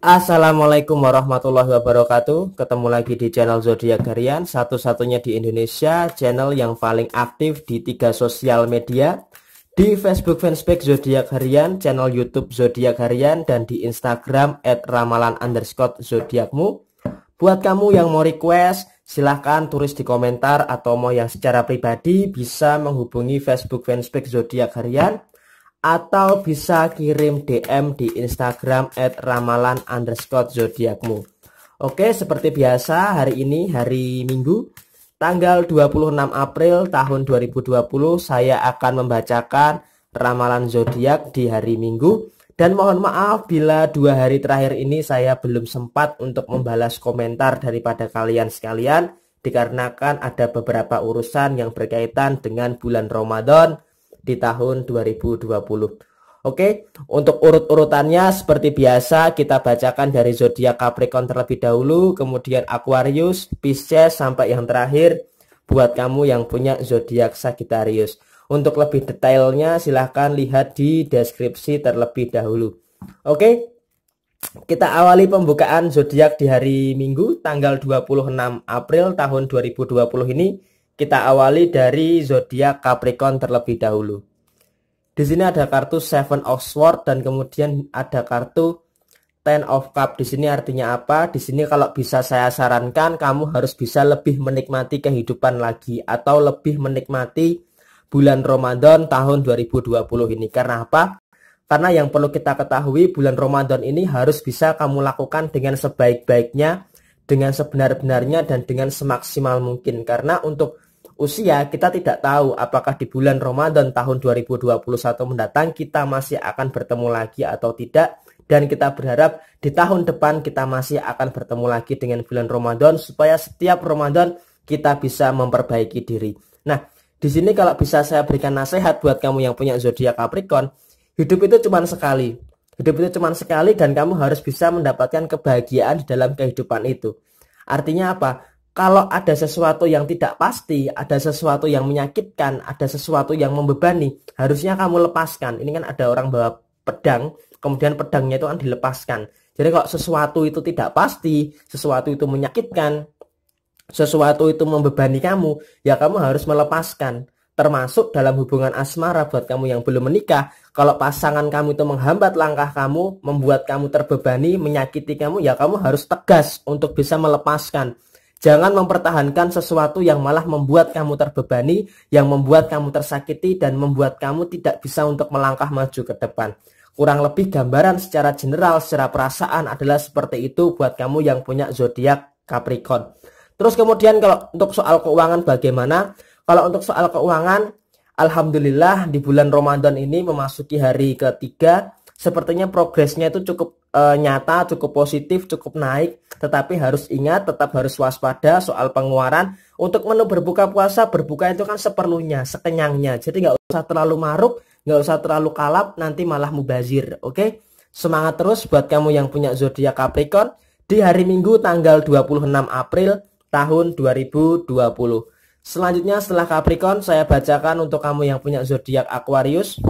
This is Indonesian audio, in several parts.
Assalamualaikum warahmatullahi wabarakatuh. Ketemu lagi di channel Zodiak Harian, satu-satunya di Indonesia, channel yang paling aktif di tiga sosial media, di Facebook fanspage Zodiak Harian, channel YouTube Zodiak Harian, dan di Instagram @ramalan_zodiakmu. Buat kamu yang mau request, silahkan tulis di komentar atau mau yang secara pribadi bisa menghubungi Facebook fanspage Zodiak Harian atau bisa kirim DM di Instagram at ramalan underscore zodiakmu. Oke, seperti biasa hari ini hari Minggu tanggal 26 April tahun 2020 saya akan membacakan ramalan zodiak di hari Minggu dan mohon maaf bila dua hari terakhir ini saya belum sempat untuk membalas komentar daripada kalian sekalian dikarenakan ada beberapa urusan yang berkaitan dengan bulan Ramadan di tahun 2020. Oke, untuk urut-urutannya seperti biasa kita bacakan dari zodiak Capricorn terlebih dahulu, kemudian Aquarius, Pisces sampai yang terakhir buat kamu yang punya zodiak Sagittarius. Untuk lebih detailnya silahkan lihat di deskripsi terlebih dahulu. Oke, kita awali pembukaan zodiak di hari Minggu tanggal 26 April tahun 2020 ini kita awali dari zodiak Capricorn terlebih dahulu. Di sini ada kartu Seven of Swords dan kemudian ada kartu Ten of Cup. Di sini artinya apa? Di sini kalau bisa saya sarankan kamu harus bisa lebih menikmati kehidupan lagi atau lebih menikmati bulan Ramadan tahun 2020 ini. Karena apa? Karena yang perlu kita ketahui bulan Ramadan ini harus bisa kamu lakukan dengan sebaik-baiknya, dengan sebenar-benarnya dan dengan semaksimal mungkin. Karena untuk usia, kita tidak tahu apakah di bulan Ramadan tahun 2021 mendatang kita masih akan bertemu lagi atau tidak. Dan kita berharap di tahun depan kita masih akan bertemu lagi dengan bulan Ramadan supaya setiap Ramadan kita bisa memperbaiki diri. Nah, di sini kalau bisa saya berikan nasihat buat kamu yang punya zodiak Capricorn, hidup itu cuma sekali. Hidup itu cuma sekali dan kamu harus bisa mendapatkan kebahagiaan di dalam kehidupan itu. Artinya apa? kalau ada sesuatu yang tidak pasti, ada sesuatu yang menyakitkan, ada sesuatu yang membebani, harusnya kamu lepaskan. Ini kan ada orang bawa pedang, kemudian pedangnya itu kan dilepaskan. Jadi kalau sesuatu itu tidak pasti, sesuatu itu menyakitkan, sesuatu itu membebani kamu, ya kamu harus melepaskan. Termasuk dalam hubungan asmara buat kamu yang belum menikah, kalau pasangan kamu itu menghambat langkah kamu, membuat kamu terbebani, menyakiti kamu, ya kamu harus tegas untuk bisa melepaskan Jangan mempertahankan sesuatu yang malah membuat kamu terbebani, yang membuat kamu tersakiti, dan membuat kamu tidak bisa untuk melangkah maju ke depan. Kurang lebih gambaran secara general, secara perasaan adalah seperti itu buat kamu yang punya zodiak Capricorn. Terus kemudian kalau untuk soal keuangan bagaimana? Kalau untuk soal keuangan, Alhamdulillah di bulan Ramadan ini memasuki hari ketiga, sepertinya progresnya itu cukup e, nyata, cukup positif, cukup naik, tetapi harus ingat tetap harus waspada soal pengeluaran. Untuk menu berbuka puasa, berbuka itu kan seperlunya, sekenyangnya. Jadi nggak usah terlalu maruk, nggak usah terlalu kalap, nanti malah mubazir. Oke, semangat terus buat kamu yang punya zodiak Capricorn di hari Minggu tanggal 26 April tahun 2020. Selanjutnya setelah Capricorn saya bacakan untuk kamu yang punya zodiak Aquarius.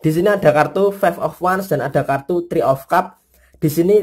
Di sini ada kartu Five of Wands dan ada kartu Three of Cup. Di sini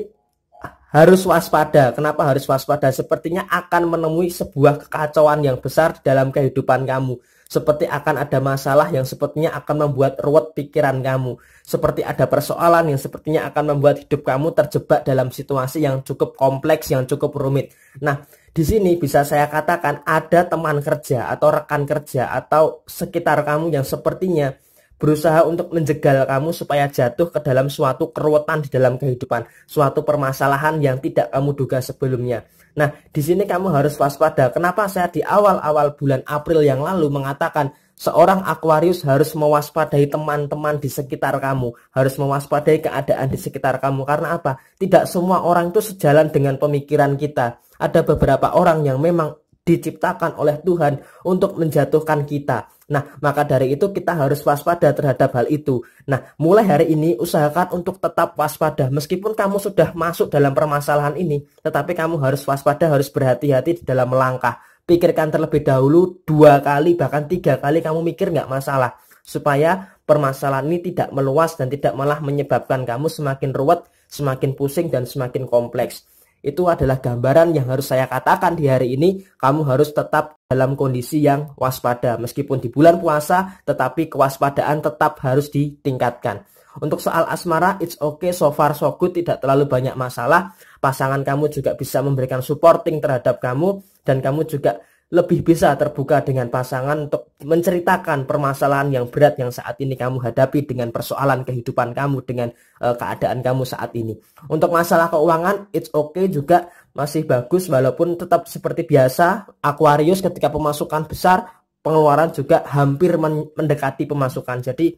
harus waspada. Kenapa harus waspada? Sepertinya akan menemui sebuah kekacauan yang besar dalam kehidupan kamu. Seperti akan ada masalah yang sepertinya akan membuat ruwet pikiran kamu. Seperti ada persoalan yang sepertinya akan membuat hidup kamu terjebak dalam situasi yang cukup kompleks, yang cukup rumit. Nah, di sini bisa saya katakan ada teman kerja atau rekan kerja atau sekitar kamu yang sepertinya berusaha untuk menjegal kamu supaya jatuh ke dalam suatu keruwetan di dalam kehidupan, suatu permasalahan yang tidak kamu duga sebelumnya. Nah, di sini kamu harus waspada. Kenapa saya di awal-awal bulan April yang lalu mengatakan seorang Aquarius harus mewaspadai teman-teman di sekitar kamu, harus mewaspadai keadaan di sekitar kamu. Karena apa? Tidak semua orang itu sejalan dengan pemikiran kita. Ada beberapa orang yang memang diciptakan oleh Tuhan untuk menjatuhkan kita. Nah, maka dari itu kita harus waspada terhadap hal itu. Nah, mulai hari ini usahakan untuk tetap waspada. Meskipun kamu sudah masuk dalam permasalahan ini, tetapi kamu harus waspada, harus berhati-hati dalam melangkah. Pikirkan terlebih dahulu dua kali bahkan tiga kali kamu mikir nggak masalah supaya permasalahan ini tidak meluas dan tidak malah menyebabkan kamu semakin ruwet, semakin pusing dan semakin kompleks. Itu adalah gambaran yang harus saya katakan di hari ini. Kamu harus tetap dalam kondisi yang waspada. Meskipun di bulan puasa, tetapi kewaspadaan tetap harus ditingkatkan. Untuk soal asmara, it's okay, so far so good, tidak terlalu banyak masalah. Pasangan kamu juga bisa memberikan supporting terhadap kamu, dan kamu juga lebih bisa terbuka dengan pasangan untuk menceritakan permasalahan yang berat yang saat ini kamu hadapi dengan persoalan kehidupan kamu dengan uh, keadaan kamu saat ini. Untuk masalah keuangan it's okay juga masih bagus walaupun tetap seperti biasa Aquarius ketika pemasukan besar pengeluaran juga hampir mendekati pemasukan. Jadi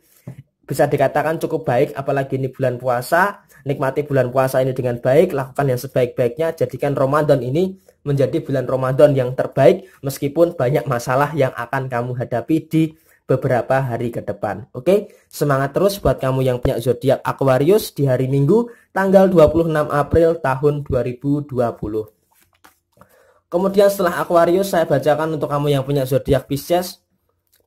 bisa dikatakan cukup baik apalagi ini bulan puasa nikmati bulan puasa ini dengan baik lakukan yang sebaik-baiknya jadikan Ramadan ini menjadi bulan Ramadan yang terbaik meskipun banyak masalah yang akan kamu hadapi di beberapa hari ke depan oke semangat terus buat kamu yang punya zodiak Aquarius di hari Minggu tanggal 26 April tahun 2020 Kemudian setelah Aquarius saya bacakan untuk kamu yang punya zodiak Pisces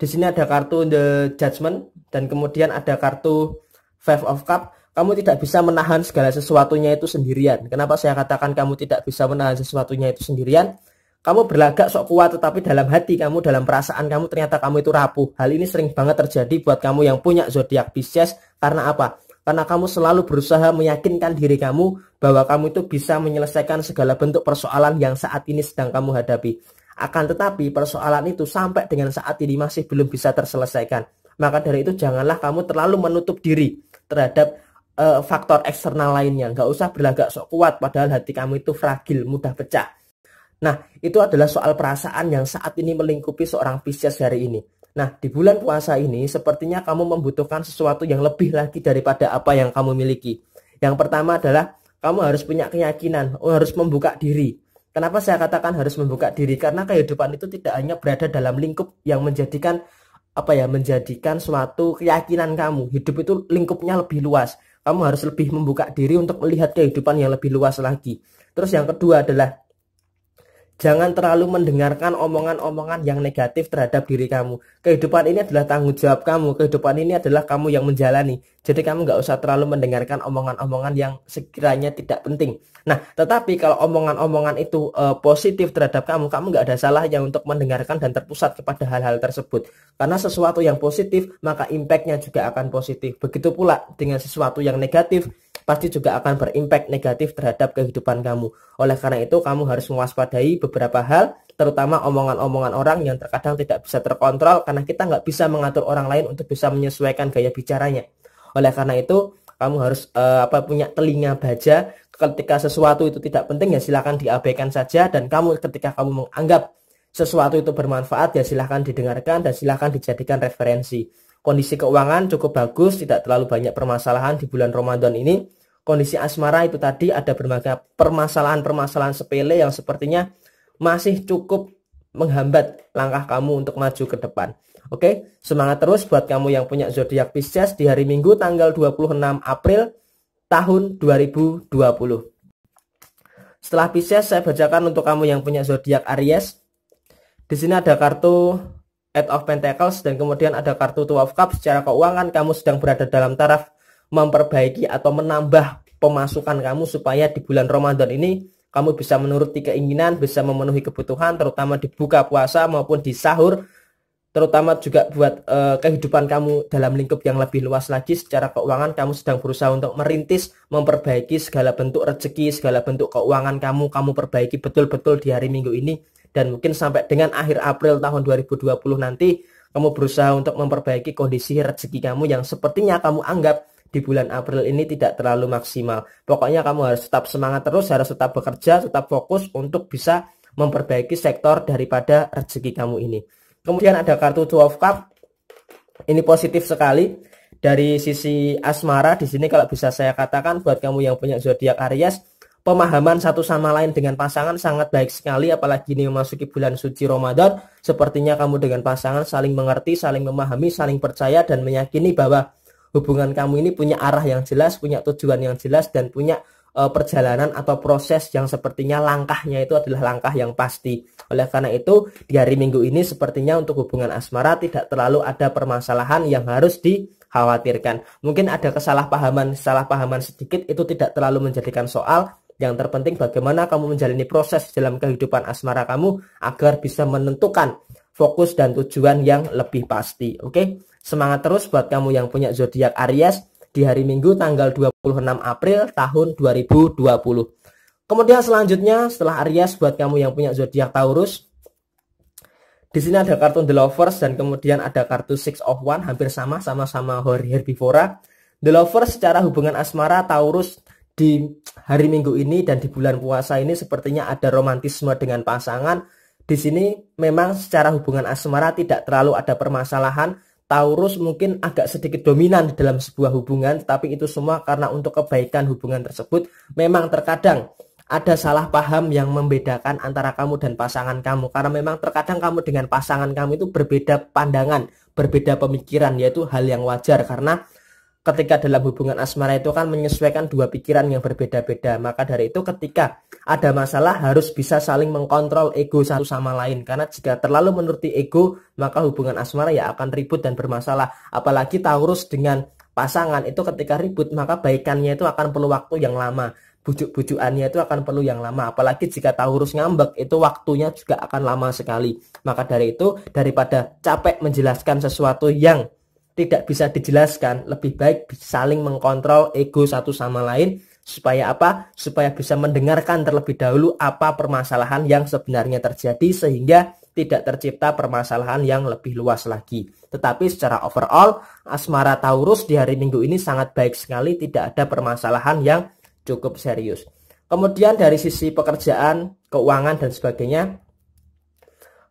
di sini ada kartu The Judgment dan kemudian ada kartu Five of Cup. Kamu tidak bisa menahan segala sesuatunya itu sendirian. Kenapa saya katakan kamu tidak bisa menahan sesuatunya itu sendirian? Kamu berlagak sok kuat tetapi dalam hati kamu, dalam perasaan kamu ternyata kamu itu rapuh. Hal ini sering banget terjadi buat kamu yang punya zodiak Pisces karena apa? Karena kamu selalu berusaha meyakinkan diri kamu bahwa kamu itu bisa menyelesaikan segala bentuk persoalan yang saat ini sedang kamu hadapi. Akan tetapi persoalan itu sampai dengan saat ini masih belum bisa terselesaikan. Maka dari itu janganlah kamu terlalu menutup diri terhadap uh, faktor eksternal lainnya. Gak usah berlagak sok kuat padahal hati kamu itu fragil, mudah pecah. Nah, itu adalah soal perasaan yang saat ini melingkupi seorang Pisces hari ini. Nah, di bulan puasa ini sepertinya kamu membutuhkan sesuatu yang lebih lagi daripada apa yang kamu miliki. Yang pertama adalah kamu harus punya keyakinan, harus membuka diri. Kenapa saya katakan harus membuka diri? Karena kehidupan itu tidak hanya berada dalam lingkup yang menjadikan apa ya menjadikan suatu keyakinan kamu hidup itu lingkupnya lebih luas kamu harus lebih membuka diri untuk melihat kehidupan yang lebih luas lagi terus yang kedua adalah Jangan terlalu mendengarkan omongan-omongan yang negatif terhadap diri kamu. Kehidupan ini adalah tanggung jawab kamu. Kehidupan ini adalah kamu yang menjalani. Jadi kamu nggak usah terlalu mendengarkan omongan-omongan yang sekiranya tidak penting. Nah, tetapi kalau omongan-omongan itu e, positif terhadap kamu, kamu nggak ada salahnya untuk mendengarkan dan terpusat kepada hal-hal tersebut. Karena sesuatu yang positif, maka impactnya juga akan positif. Begitu pula dengan sesuatu yang negatif, pasti juga akan berimpact negatif terhadap kehidupan kamu. Oleh karena itu, kamu harus mewaspadai beberapa hal, terutama omongan-omongan orang yang terkadang tidak bisa terkontrol karena kita nggak bisa mengatur orang lain untuk bisa menyesuaikan gaya bicaranya. Oleh karena itu, kamu harus uh, apa punya telinga baja ketika sesuatu itu tidak penting ya silahkan diabaikan saja dan kamu ketika kamu menganggap sesuatu itu bermanfaat ya silahkan didengarkan dan silahkan dijadikan referensi kondisi keuangan cukup bagus, tidak terlalu banyak permasalahan di bulan Ramadan ini. Kondisi asmara itu tadi ada berbagai permasalahan-permasalahan sepele yang sepertinya masih cukup menghambat langkah kamu untuk maju ke depan. Oke, semangat terus buat kamu yang punya zodiak Pisces di hari Minggu tanggal 26 April tahun 2020. Setelah Pisces saya bacakan untuk kamu yang punya zodiak Aries. Di sini ada kartu Eight of Pentacles dan kemudian ada kartu Two of Cups secara keuangan kamu sedang berada dalam taraf memperbaiki atau menambah pemasukan kamu supaya di bulan Ramadan ini kamu bisa menuruti keinginan, bisa memenuhi kebutuhan terutama di buka puasa maupun di sahur terutama juga buat uh, kehidupan kamu dalam lingkup yang lebih luas lagi secara keuangan kamu sedang berusaha untuk merintis memperbaiki segala bentuk rezeki segala bentuk keuangan kamu kamu perbaiki betul-betul di hari Minggu ini dan mungkin sampai dengan akhir April tahun 2020 nanti kamu berusaha untuk memperbaiki kondisi rezeki kamu yang sepertinya kamu anggap di bulan April ini tidak terlalu maksimal. Pokoknya kamu harus tetap semangat terus, harus tetap bekerja, tetap fokus untuk bisa memperbaiki sektor daripada rezeki kamu ini. Kemudian ada kartu Two of Cup. Ini positif sekali dari sisi asmara di sini kalau bisa saya katakan buat kamu yang punya zodiak Aries pemahaman satu sama lain dengan pasangan sangat baik sekali apalagi ini memasuki bulan suci Ramadan sepertinya kamu dengan pasangan saling mengerti saling memahami saling percaya dan meyakini bahwa hubungan kamu ini punya arah yang jelas punya tujuan yang jelas dan punya uh, perjalanan atau proses yang sepertinya langkahnya itu adalah langkah yang pasti. Oleh karena itu, di hari Minggu ini sepertinya untuk hubungan asmara tidak terlalu ada permasalahan yang harus dikhawatirkan. Mungkin ada kesalahpahaman, salah pahaman sedikit itu tidak terlalu menjadikan soal. Yang terpenting bagaimana kamu menjalani proses dalam kehidupan asmara kamu agar bisa menentukan fokus dan tujuan yang lebih pasti. Oke, semangat terus buat kamu yang punya zodiak Aries di hari Minggu tanggal 26 April tahun 2020. Kemudian selanjutnya setelah Aries buat kamu yang punya zodiak Taurus, di sini ada kartu The Lovers dan kemudian ada kartu Six of One hampir sama sama-sama herbivora. The Lovers secara hubungan asmara Taurus di hari Minggu ini dan di bulan puasa ini sepertinya ada romantisme dengan pasangan. Di sini memang secara hubungan asmara tidak terlalu ada permasalahan Taurus mungkin agak sedikit dominan dalam sebuah hubungan, tapi itu semua karena untuk kebaikan hubungan tersebut. Memang terkadang ada salah paham yang membedakan antara kamu dan pasangan kamu, karena memang terkadang kamu dengan pasangan kamu itu berbeda pandangan, berbeda pemikiran, yaitu hal yang wajar karena ketika dalam hubungan asmara itu kan menyesuaikan dua pikiran yang berbeda-beda. Maka dari itu ketika ada masalah harus bisa saling mengkontrol ego satu sama lain. Karena jika terlalu menuruti ego, maka hubungan asmara ya akan ribut dan bermasalah. Apalagi Taurus dengan pasangan itu ketika ribut, maka baikannya itu akan perlu waktu yang lama. Bujuk-bujukannya itu akan perlu yang lama. Apalagi jika Taurus ngambek, itu waktunya juga akan lama sekali. Maka dari itu, daripada capek menjelaskan sesuatu yang tidak bisa dijelaskan, lebih baik saling mengkontrol ego satu sama lain supaya apa? Supaya bisa mendengarkan terlebih dahulu apa permasalahan yang sebenarnya terjadi sehingga tidak tercipta permasalahan yang lebih luas lagi. Tetapi secara overall, asmara Taurus di hari Minggu ini sangat baik sekali, tidak ada permasalahan yang cukup serius. Kemudian dari sisi pekerjaan, keuangan dan sebagainya,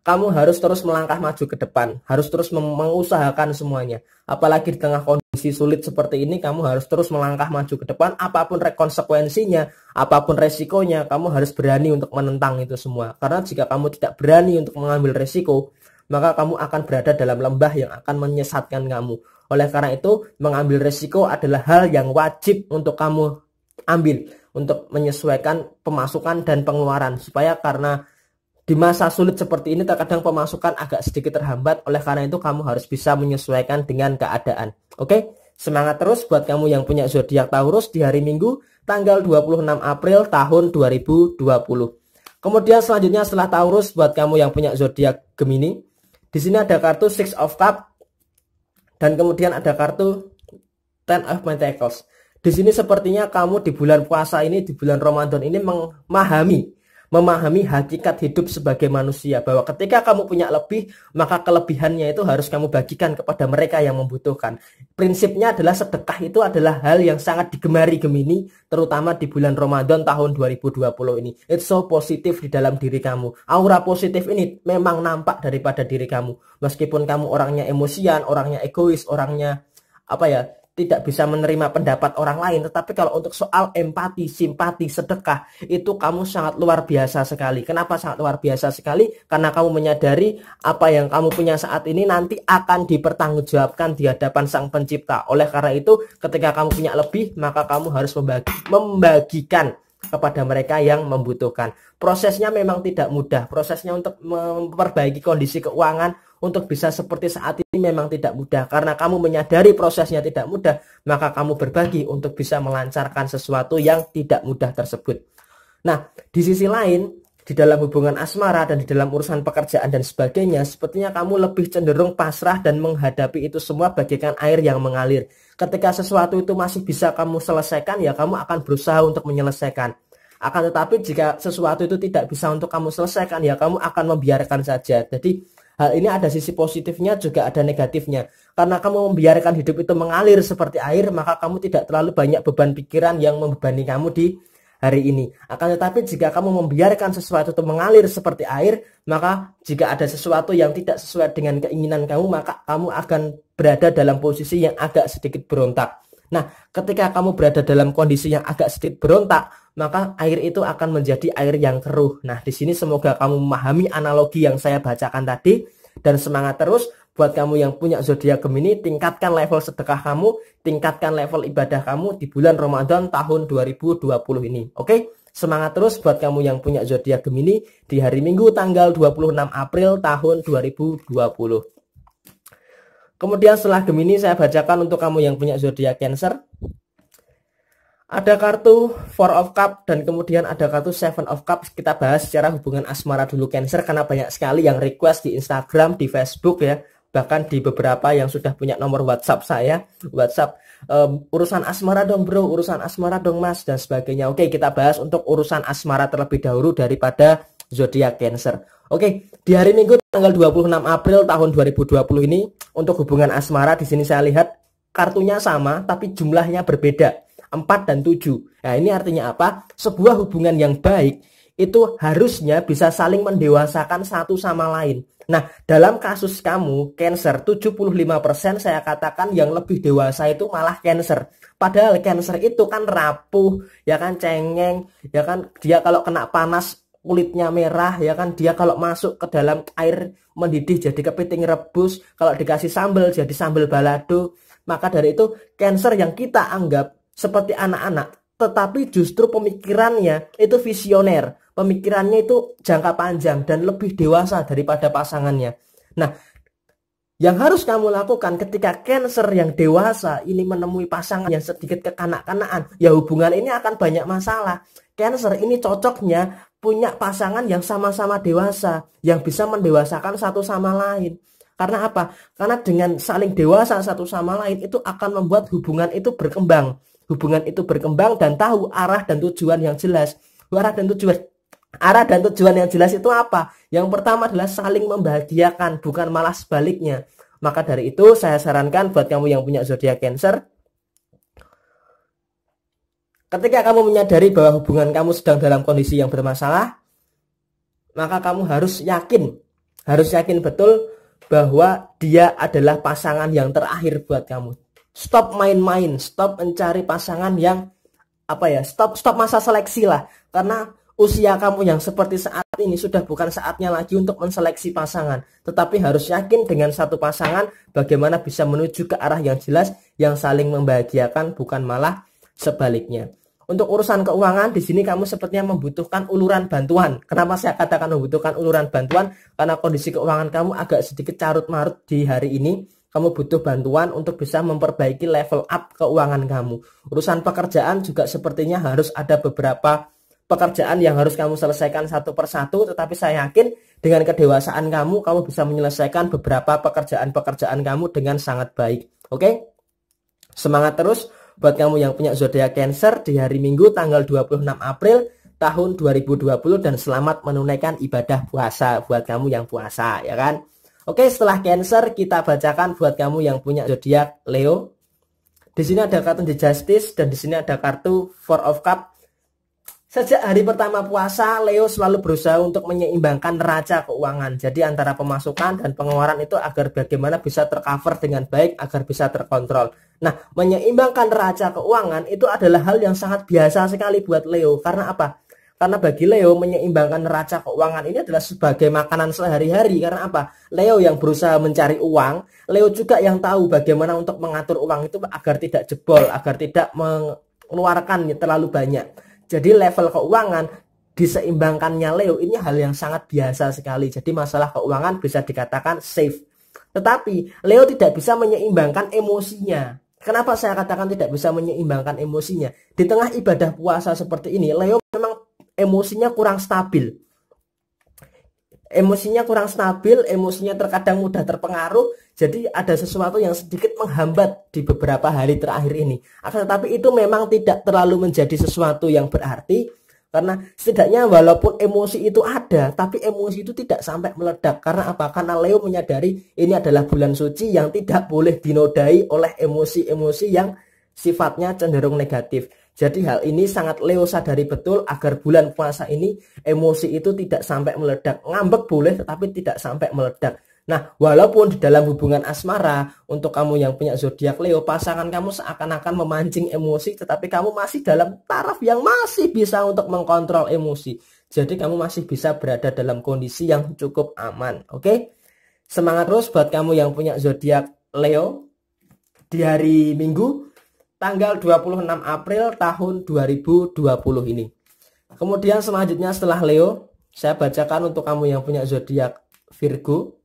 kamu harus terus melangkah maju ke depan, harus terus mengusahakan semuanya. Apalagi di tengah kondisi sulit seperti ini, kamu harus terus melangkah maju ke depan, apapun konsekuensinya, apapun resikonya, kamu harus berani untuk menentang itu semua. Karena jika kamu tidak berani untuk mengambil resiko, maka kamu akan berada dalam lembah yang akan menyesatkan kamu. Oleh karena itu, mengambil resiko adalah hal yang wajib untuk kamu ambil untuk menyesuaikan pemasukan dan pengeluaran supaya karena di masa sulit seperti ini terkadang pemasukan agak sedikit terhambat, oleh karena itu kamu harus bisa menyesuaikan dengan keadaan. Oke? Semangat terus buat kamu yang punya zodiak Taurus di hari Minggu tanggal 26 April tahun 2020. Kemudian selanjutnya setelah Taurus buat kamu yang punya zodiak Gemini, di sini ada kartu Six of Cup dan kemudian ada kartu Ten of Pentacles. Di sini sepertinya kamu di bulan puasa ini, di bulan Ramadan ini memahami memahami hakikat hidup sebagai manusia bahwa ketika kamu punya lebih maka kelebihannya itu harus kamu bagikan kepada mereka yang membutuhkan prinsipnya adalah sedekah itu adalah hal yang sangat digemari Gemini terutama di bulan Ramadan tahun 2020 ini it's so positif di dalam diri kamu aura positif ini memang nampak daripada diri kamu meskipun kamu orangnya emosian orangnya egois orangnya apa ya tidak bisa menerima pendapat orang lain. Tetapi kalau untuk soal empati, simpati, sedekah, itu kamu sangat luar biasa sekali. Kenapa sangat luar biasa sekali? Karena kamu menyadari apa yang kamu punya saat ini nanti akan dipertanggungjawabkan di hadapan Sang Pencipta. Oleh karena itu, ketika kamu punya lebih, maka kamu harus membagi, membagikan kepada mereka yang membutuhkan. Prosesnya memang tidak mudah. Prosesnya untuk memperbaiki kondisi keuangan untuk bisa seperti saat ini memang tidak mudah. Karena kamu menyadari prosesnya tidak mudah, maka kamu berbagi untuk bisa melancarkan sesuatu yang tidak mudah tersebut. Nah, di sisi lain, di dalam hubungan asmara dan di dalam urusan pekerjaan dan sebagainya, sepertinya kamu lebih cenderung pasrah dan menghadapi itu semua bagaikan air yang mengalir. Ketika sesuatu itu masih bisa kamu selesaikan, ya kamu akan berusaha untuk menyelesaikan. Akan tetapi jika sesuatu itu tidak bisa untuk kamu selesaikan, ya kamu akan membiarkan saja. Jadi hal ini ada sisi positifnya juga ada negatifnya. Karena kamu membiarkan hidup itu mengalir seperti air, maka kamu tidak terlalu banyak beban pikiran yang membebani kamu di hari ini. Akan tetapi jika kamu membiarkan sesuatu itu mengalir seperti air, maka jika ada sesuatu yang tidak sesuai dengan keinginan kamu, maka kamu akan berada dalam posisi yang agak sedikit berontak. Nah, ketika kamu berada dalam kondisi yang agak sedikit berontak, maka air itu akan menjadi air yang keruh. Nah, di sini semoga kamu memahami analogi yang saya bacakan tadi dan semangat terus buat kamu yang punya zodiak Gemini, tingkatkan level sedekah kamu, tingkatkan level ibadah kamu di bulan Ramadan tahun 2020 ini. Oke? Semangat terus buat kamu yang punya zodiak Gemini di hari Minggu tanggal 26 April tahun 2020. Kemudian setelah Gemini saya bacakan untuk kamu yang punya zodiak Cancer ada kartu Four of Cup dan kemudian ada kartu Seven of Cup. Kita bahas secara hubungan asmara dulu Cancer karena banyak sekali yang request di Instagram, di Facebook ya, bahkan di beberapa yang sudah punya nomor WhatsApp saya, WhatsApp um, urusan asmara dong bro, urusan asmara dong mas dan sebagainya. Oke, kita bahas untuk urusan asmara terlebih dahulu daripada zodiak Cancer. Oke, di hari Minggu tanggal 26 April tahun 2020 ini untuk hubungan asmara di sini saya lihat kartunya sama tapi jumlahnya berbeda 4 dan 7. Nah, ini artinya apa? Sebuah hubungan yang baik itu harusnya bisa saling mendewasakan satu sama lain. Nah, dalam kasus kamu, cancer 75% saya katakan yang lebih dewasa itu malah cancer. Padahal cancer itu kan rapuh, ya kan cengeng, ya kan dia kalau kena panas kulitnya merah ya kan dia kalau masuk ke dalam air mendidih jadi kepiting rebus kalau dikasih sambal jadi sambal balado maka dari itu cancer yang kita anggap seperti anak-anak, tetapi justru pemikirannya itu visioner, pemikirannya itu jangka panjang dan lebih dewasa daripada pasangannya. Nah, yang harus kamu lakukan ketika cancer yang dewasa ini menemui pasangan yang sedikit kekanak-kanaan, ya hubungan ini akan banyak masalah. Cancer ini cocoknya punya pasangan yang sama-sama dewasa, yang bisa mendewasakan satu sama lain. Karena apa? Karena dengan saling dewasa satu sama lain itu akan membuat hubungan itu berkembang hubungan itu berkembang dan tahu arah dan tujuan yang jelas. Arah dan tujuan arah dan tujuan yang jelas itu apa? Yang pertama adalah saling membahagiakan, bukan malah sebaliknya. Maka dari itu saya sarankan buat kamu yang punya zodiak Cancer, ketika kamu menyadari bahwa hubungan kamu sedang dalam kondisi yang bermasalah, maka kamu harus yakin, harus yakin betul bahwa dia adalah pasangan yang terakhir buat kamu stop main-main, stop mencari pasangan yang apa ya, stop stop masa seleksi lah. Karena usia kamu yang seperti saat ini sudah bukan saatnya lagi untuk menseleksi pasangan, tetapi harus yakin dengan satu pasangan bagaimana bisa menuju ke arah yang jelas yang saling membahagiakan bukan malah sebaliknya. Untuk urusan keuangan di sini kamu sepertinya membutuhkan uluran bantuan. Kenapa saya katakan membutuhkan uluran bantuan? Karena kondisi keuangan kamu agak sedikit carut marut di hari ini kamu butuh bantuan untuk bisa memperbaiki level up keuangan kamu. Urusan pekerjaan juga sepertinya harus ada beberapa pekerjaan yang harus kamu selesaikan satu persatu, tetapi saya yakin dengan kedewasaan kamu, kamu bisa menyelesaikan beberapa pekerjaan-pekerjaan kamu dengan sangat baik. Oke? Semangat terus buat kamu yang punya zodiak Cancer di hari Minggu tanggal 26 April tahun 2020 dan selamat menunaikan ibadah puasa buat kamu yang puasa, ya kan? Oke, setelah Cancer kita bacakan buat kamu yang punya zodiak Leo. Di sini ada kartu The Justice dan di sini ada kartu Four of Cup. Sejak hari pertama puasa, Leo selalu berusaha untuk menyeimbangkan neraca keuangan. Jadi antara pemasukan dan pengeluaran itu agar bagaimana bisa tercover dengan baik, agar bisa terkontrol. Nah, menyeimbangkan neraca keuangan itu adalah hal yang sangat biasa sekali buat Leo. Karena apa? Karena bagi Leo menyeimbangkan neraca keuangan ini adalah sebagai makanan sehari-hari. Karena apa? Leo yang berusaha mencari uang, Leo juga yang tahu bagaimana untuk mengatur uang itu agar tidak jebol, agar tidak mengeluarkan terlalu banyak. Jadi level keuangan diseimbangkannya Leo ini hal yang sangat biasa sekali. Jadi masalah keuangan bisa dikatakan safe. Tetapi Leo tidak bisa menyeimbangkan emosinya. Kenapa saya katakan tidak bisa menyeimbangkan emosinya? Di tengah ibadah puasa seperti ini, Leo memang emosinya kurang stabil emosinya kurang stabil emosinya terkadang mudah terpengaruh jadi ada sesuatu yang sedikit menghambat di beberapa hari terakhir ini akan tetapi itu memang tidak terlalu menjadi sesuatu yang berarti karena setidaknya walaupun emosi itu ada tapi emosi itu tidak sampai meledak karena apa karena Leo menyadari ini adalah bulan suci yang tidak boleh dinodai oleh emosi-emosi yang sifatnya cenderung negatif jadi hal ini sangat Leo sadari betul agar bulan puasa ini emosi itu tidak sampai meledak. Ngambek boleh tetapi tidak sampai meledak. Nah, walaupun di dalam hubungan asmara, untuk kamu yang punya zodiak Leo, pasangan kamu seakan-akan memancing emosi, tetapi kamu masih dalam taraf yang masih bisa untuk mengkontrol emosi. Jadi kamu masih bisa berada dalam kondisi yang cukup aman. Oke, okay? semangat terus buat kamu yang punya zodiak Leo di hari Minggu tanggal 26 April tahun 2020 ini. Kemudian selanjutnya setelah Leo, saya bacakan untuk kamu yang punya zodiak Virgo.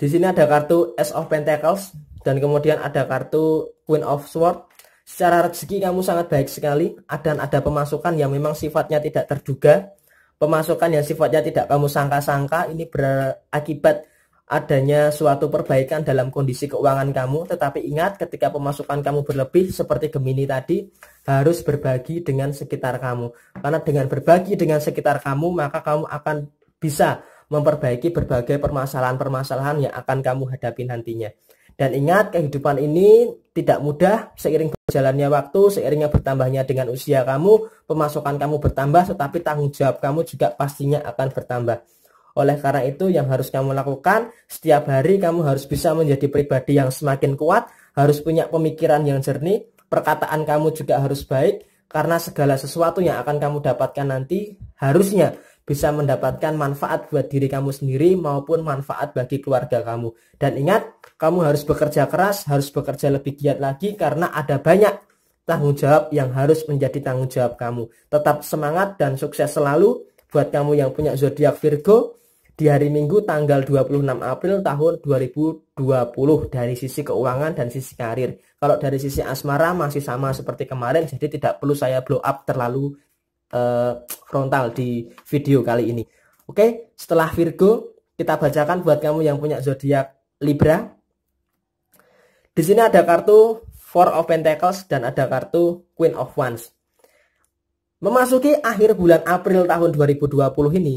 Di sini ada kartu Ace of Pentacles dan kemudian ada kartu Queen of Swords. Secara rezeki kamu sangat baik sekali dan ada pemasukan yang memang sifatnya tidak terduga. Pemasukan yang sifatnya tidak kamu sangka-sangka ini berakibat adanya suatu perbaikan dalam kondisi keuangan kamu, tetapi ingat ketika pemasukan kamu berlebih seperti Gemini tadi harus berbagi dengan sekitar kamu. Karena dengan berbagi dengan sekitar kamu, maka kamu akan bisa memperbaiki berbagai permasalahan-permasalahan yang akan kamu hadapi nantinya. Dan ingat kehidupan ini tidak mudah seiring berjalannya waktu, seiringnya bertambahnya dengan usia kamu, pemasukan kamu bertambah tetapi tanggung jawab kamu juga pastinya akan bertambah. Oleh karena itu yang harus kamu lakukan setiap hari kamu harus bisa menjadi pribadi yang semakin kuat, harus punya pemikiran yang jernih, perkataan kamu juga harus baik karena segala sesuatu yang akan kamu dapatkan nanti harusnya bisa mendapatkan manfaat buat diri kamu sendiri maupun manfaat bagi keluarga kamu. Dan ingat, kamu harus bekerja keras, harus bekerja lebih giat lagi karena ada banyak tanggung jawab yang harus menjadi tanggung jawab kamu. Tetap semangat dan sukses selalu buat kamu yang punya zodiak Virgo di hari Minggu tanggal 26 April tahun 2020 dari sisi keuangan dan sisi karir. Kalau dari sisi asmara masih sama seperti kemarin jadi tidak perlu saya blow up terlalu uh, frontal di video kali ini. Oke, setelah Virgo kita bacakan buat kamu yang punya zodiak Libra. Di sini ada kartu Four of Pentacles dan ada kartu Queen of Wands. Memasuki akhir bulan April tahun 2020 ini,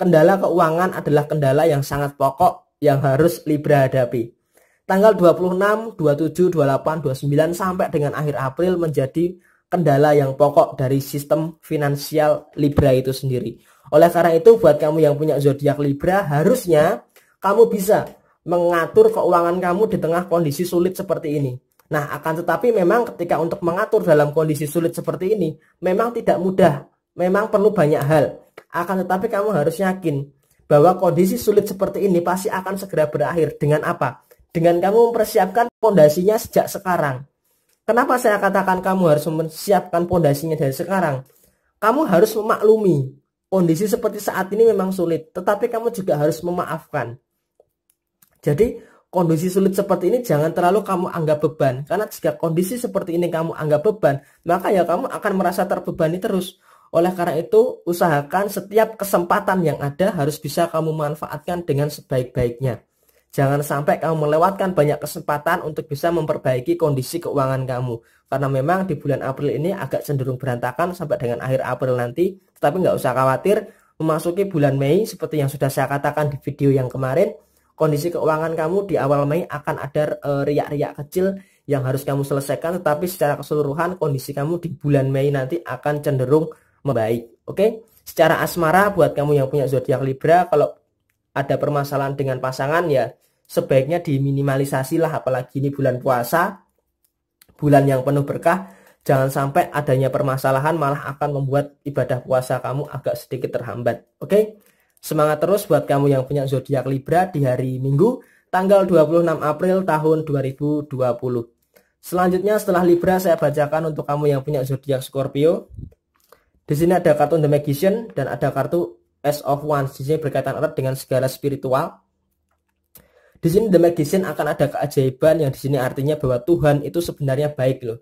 kendala keuangan adalah kendala yang sangat pokok yang harus Libra hadapi. Tanggal 26, 27, 28, 29 sampai dengan akhir April menjadi kendala yang pokok dari sistem finansial Libra itu sendiri. Oleh karena itu buat kamu yang punya zodiak Libra harusnya kamu bisa mengatur keuangan kamu di tengah kondisi sulit seperti ini. Nah, akan tetapi memang ketika untuk mengatur dalam kondisi sulit seperti ini memang tidak mudah. Memang perlu banyak hal akan tetapi kamu harus yakin bahwa kondisi sulit seperti ini pasti akan segera berakhir dengan apa? Dengan kamu mempersiapkan pondasinya sejak sekarang. Kenapa saya katakan kamu harus mempersiapkan pondasinya dari sekarang? Kamu harus memaklumi kondisi seperti saat ini memang sulit, tetapi kamu juga harus memaafkan. Jadi, kondisi sulit seperti ini jangan terlalu kamu anggap beban, karena jika kondisi seperti ini kamu anggap beban, maka ya kamu akan merasa terbebani terus. Oleh karena itu, usahakan setiap kesempatan yang ada harus bisa kamu manfaatkan dengan sebaik-baiknya. Jangan sampai kamu melewatkan banyak kesempatan untuk bisa memperbaiki kondisi keuangan kamu. Karena memang di bulan April ini agak cenderung berantakan sampai dengan akhir April nanti. Tetapi nggak usah khawatir, memasuki bulan Mei seperti yang sudah saya katakan di video yang kemarin, kondisi keuangan kamu di awal Mei akan ada eh, riak-riak kecil yang harus kamu selesaikan. Tetapi secara keseluruhan kondisi kamu di bulan Mei nanti akan cenderung membaik. Oke, secara asmara buat kamu yang punya zodiak Libra, kalau ada permasalahan dengan pasangan ya sebaiknya diminimalisasi lah, apalagi ini bulan puasa, bulan yang penuh berkah. Jangan sampai adanya permasalahan malah akan membuat ibadah puasa kamu agak sedikit terhambat. Oke, semangat terus buat kamu yang punya zodiak Libra di hari Minggu tanggal 26 April tahun 2020. Selanjutnya setelah Libra saya bacakan untuk kamu yang punya zodiak Scorpio. Di sini ada kartu The Magician dan ada kartu S of Wands. Di sini berkaitan erat dengan segala spiritual. Di sini The Magician akan ada keajaiban yang di sini artinya bahwa Tuhan itu sebenarnya baik loh.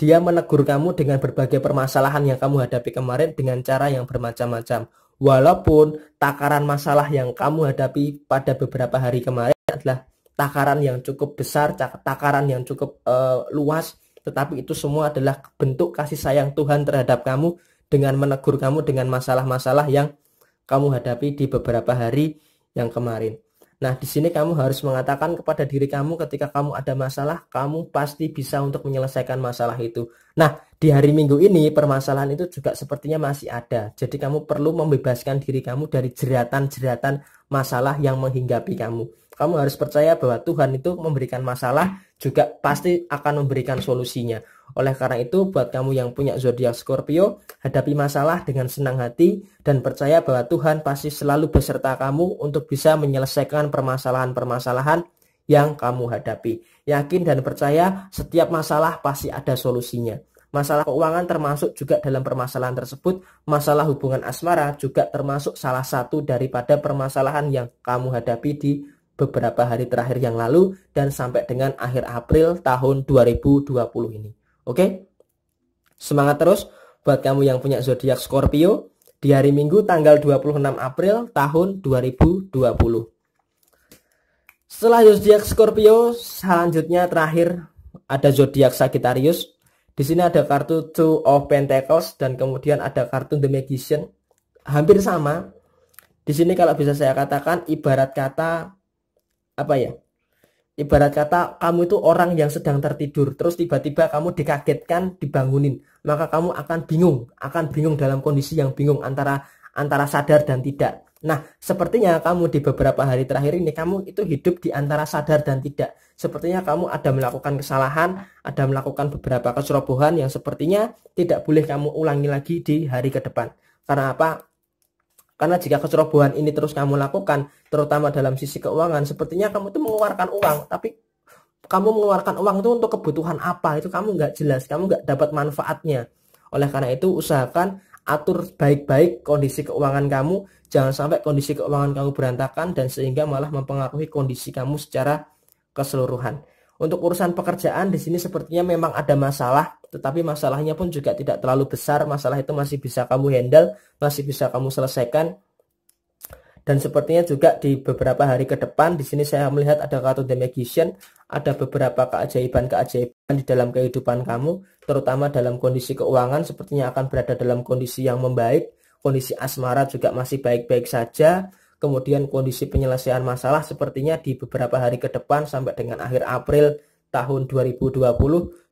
Dia menegur kamu dengan berbagai permasalahan yang kamu hadapi kemarin dengan cara yang bermacam-macam. Walaupun takaran masalah yang kamu hadapi pada beberapa hari kemarin adalah takaran yang cukup besar, takaran yang cukup uh, luas, tetapi itu semua adalah bentuk kasih sayang Tuhan terhadap kamu dengan menegur kamu dengan masalah-masalah yang kamu hadapi di beberapa hari yang kemarin. Nah, di sini kamu harus mengatakan kepada diri kamu ketika kamu ada masalah, kamu pasti bisa untuk menyelesaikan masalah itu. Nah, di hari Minggu ini permasalahan itu juga sepertinya masih ada. Jadi kamu perlu membebaskan diri kamu dari jeratan-jeratan masalah yang menghinggapi kamu. Kamu harus percaya bahwa Tuhan itu memberikan masalah juga pasti akan memberikan solusinya. Oleh karena itu, buat kamu yang punya zodiak Scorpio, hadapi masalah dengan senang hati dan percaya bahwa Tuhan pasti selalu beserta kamu untuk bisa menyelesaikan permasalahan-permasalahan yang kamu hadapi. Yakin dan percaya setiap masalah pasti ada solusinya. Masalah keuangan termasuk juga dalam permasalahan tersebut. Masalah hubungan asmara juga termasuk salah satu daripada permasalahan yang kamu hadapi di beberapa hari terakhir yang lalu dan sampai dengan akhir April tahun 2020 ini. Oke? Semangat terus buat kamu yang punya zodiak Scorpio di hari Minggu tanggal 26 April tahun 2020. Setelah zodiak Scorpio, selanjutnya terakhir ada zodiak Sagittarius. Di sini ada kartu Two of Pentacles dan kemudian ada kartu The Magician. Hampir sama. Di sini kalau bisa saya katakan ibarat kata apa ya ibarat kata kamu itu orang yang sedang tertidur terus tiba-tiba kamu dikagetkan dibangunin maka kamu akan bingung akan bingung dalam kondisi yang bingung antara antara sadar dan tidak nah sepertinya kamu di beberapa hari terakhir ini kamu itu hidup di antara sadar dan tidak sepertinya kamu ada melakukan kesalahan ada melakukan beberapa kecerobohan yang sepertinya tidak boleh kamu ulangi lagi di hari ke depan karena apa karena jika kecerobohan ini terus kamu lakukan, terutama dalam sisi keuangan, sepertinya kamu itu mengeluarkan uang, tapi kamu mengeluarkan uang itu untuk kebutuhan apa itu kamu nggak jelas, kamu nggak dapat manfaatnya. Oleh karena itu usahakan atur baik-baik kondisi keuangan kamu, jangan sampai kondisi keuangan kamu berantakan dan sehingga malah mempengaruhi kondisi kamu secara keseluruhan. Untuk urusan pekerjaan di sini sepertinya memang ada masalah, tetapi masalahnya pun juga tidak terlalu besar. Masalah itu masih bisa kamu handle, masih bisa kamu selesaikan. Dan sepertinya juga di beberapa hari ke depan di sini saya melihat ada kartu The Magician, ada beberapa keajaiban-keajaiban di dalam kehidupan kamu, terutama dalam kondisi keuangan sepertinya akan berada dalam kondisi yang membaik, kondisi asmara juga masih baik-baik saja kemudian kondisi penyelesaian masalah sepertinya di beberapa hari ke depan sampai dengan akhir April tahun 2020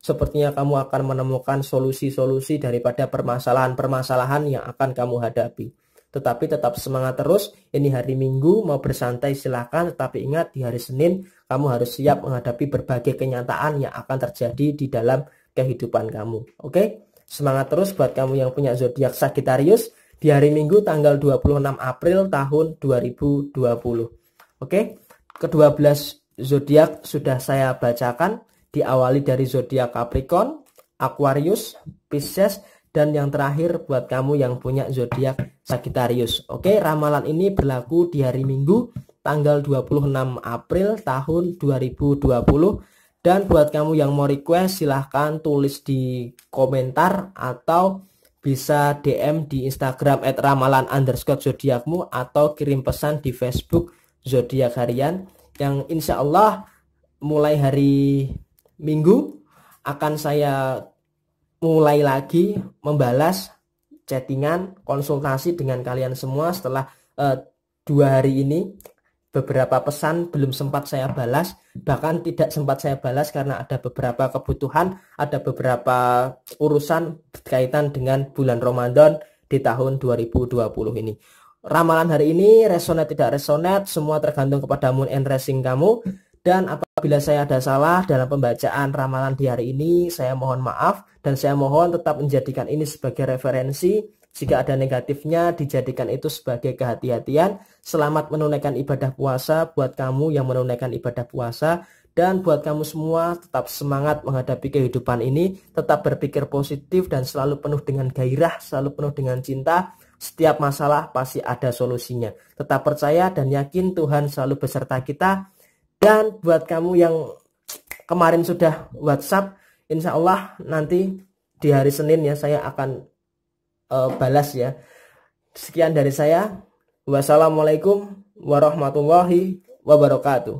sepertinya kamu akan menemukan solusi-solusi daripada permasalahan-permasalahan yang akan kamu hadapi. Tetapi tetap semangat terus, ini hari Minggu mau bersantai silahkan, tetapi ingat di hari Senin kamu harus siap menghadapi berbagai kenyataan yang akan terjadi di dalam kehidupan kamu. Oke? Semangat terus buat kamu yang punya zodiak Sagittarius di hari Minggu tanggal 26 April tahun 2020. Oke, ke-12 zodiak sudah saya bacakan diawali dari zodiak Capricorn, Aquarius, Pisces dan yang terakhir buat kamu yang punya zodiak Sagittarius. Oke, ramalan ini berlaku di hari Minggu tanggal 26 April tahun 2020 dan buat kamu yang mau request silahkan tulis di komentar atau bisa DM di Instagram at ramalan underscore zodiakmu atau kirim pesan di Facebook zodiak harian yang insya Allah mulai hari Minggu akan saya mulai lagi membalas chattingan konsultasi dengan kalian semua setelah uh, dua hari ini beberapa pesan belum sempat saya balas, bahkan tidak sempat saya balas karena ada beberapa kebutuhan, ada beberapa urusan berkaitan dengan bulan Ramadan di tahun 2020 ini. Ramalan hari ini resonate tidak resonate, semua tergantung kepada moon and racing kamu. Dan apabila saya ada salah dalam pembacaan ramalan di hari ini, saya mohon maaf dan saya mohon tetap menjadikan ini sebagai referensi jika ada negatifnya, dijadikan itu sebagai kehati-hatian. Selamat menunaikan ibadah puasa buat kamu yang menunaikan ibadah puasa. Dan buat kamu semua, tetap semangat menghadapi kehidupan ini. Tetap berpikir positif dan selalu penuh dengan gairah, selalu penuh dengan cinta. Setiap masalah pasti ada solusinya. Tetap percaya dan yakin Tuhan selalu beserta kita. Dan buat kamu yang kemarin sudah WhatsApp, insya Allah nanti di hari Senin ya saya akan uh, balas ya. Sekian dari saya. Wassalamualaikum warahmatullahi wabarakatuh.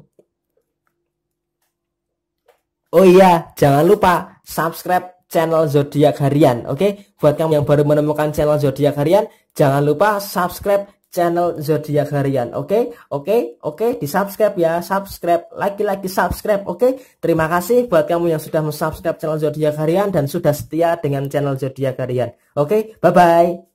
Oh iya, jangan lupa subscribe channel Zodiak Harian, oke? Okay? Buat kamu yang baru menemukan channel Zodiak Harian, jangan lupa subscribe channel zodiak harian. Oke, okay? oke, okay? oke, okay? di subscribe ya, subscribe, lagi-lagi subscribe. Oke, okay? terima kasih buat kamu yang sudah mensubscribe channel zodiak harian dan sudah setia dengan channel zodiak harian. Oke, okay? bye bye.